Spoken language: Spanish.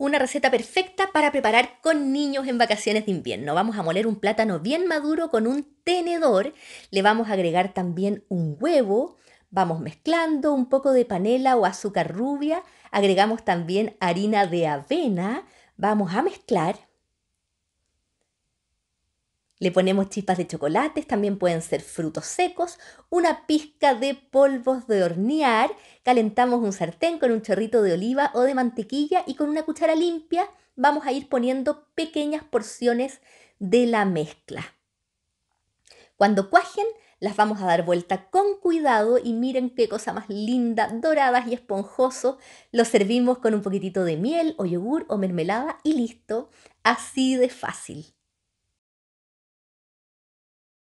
una receta perfecta para preparar con niños en vacaciones de invierno. Vamos a moler un plátano bien maduro con un tenedor, le vamos a agregar también un huevo, vamos mezclando un poco de panela o azúcar rubia, agregamos también harina de avena, vamos a mezclar le ponemos chispas de chocolates, también pueden ser frutos secos, una pizca de polvos de hornear, calentamos un sartén con un chorrito de oliva o de mantequilla y con una cuchara limpia vamos a ir poniendo pequeñas porciones de la mezcla. Cuando cuajen, las vamos a dar vuelta con cuidado y miren qué cosa más linda, doradas y esponjoso. Los servimos con un poquitito de miel o yogur o mermelada y listo. Así de fácil.